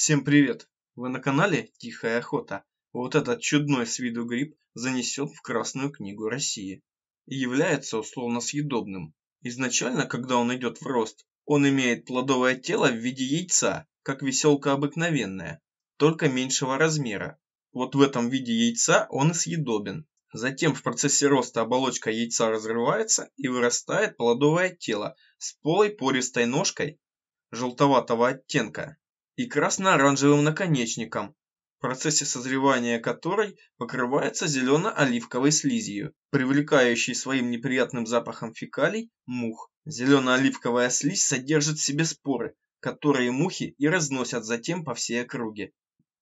Всем привет! Вы на канале Тихая Охота. Вот этот чудной с виду гриб занесен в Красную книгу России и является условно съедобным. Изначально, когда он идет в рост, он имеет плодовое тело в виде яйца, как веселка обыкновенная, только меньшего размера. Вот в этом виде яйца он и съедобен. Затем в процессе роста оболочка яйца разрывается и вырастает плодовое тело с полой пористой ножкой желтоватого оттенка и красно-оранжевым наконечником, в процессе созревания которой покрывается зелено-оливковой слизью, привлекающей своим неприятным запахом фекалий мух. Зелено-оливковая слизь содержит в себе споры, которые мухи и разносят затем по всей округе.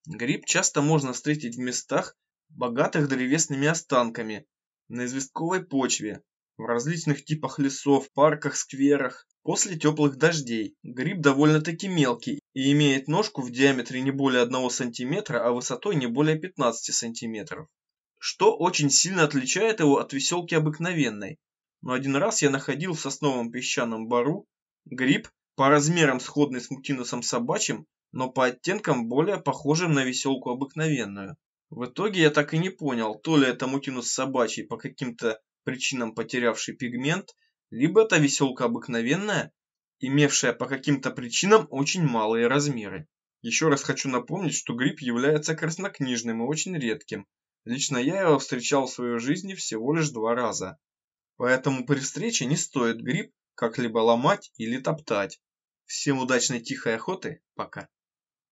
Гриб часто можно встретить в местах, богатых древесными останками, на известковой почве, в различных типах лесов, парках, скверах, После теплых дождей гриб довольно-таки мелкий и имеет ножку в диаметре не более 1 см, а высотой не более 15 см, что очень сильно отличает его от веселки обыкновенной. Но один раз я находил в сосновом песчаном бару гриб по размерам сходный с мутинусом собачьим, но по оттенкам более похожим на веселку обыкновенную. В итоге я так и не понял, то ли это мутинус собачий, по каким-то причинам потерявший пигмент – либо это веселка обыкновенная, имевшая по каким-то причинам очень малые размеры. Еще раз хочу напомнить, что гриб является краснокнижным и очень редким. Лично я его встречал в своей жизни всего лишь два раза. Поэтому при встрече не стоит гриб как-либо ломать или топтать. Всем удачной тихой охоты, пока.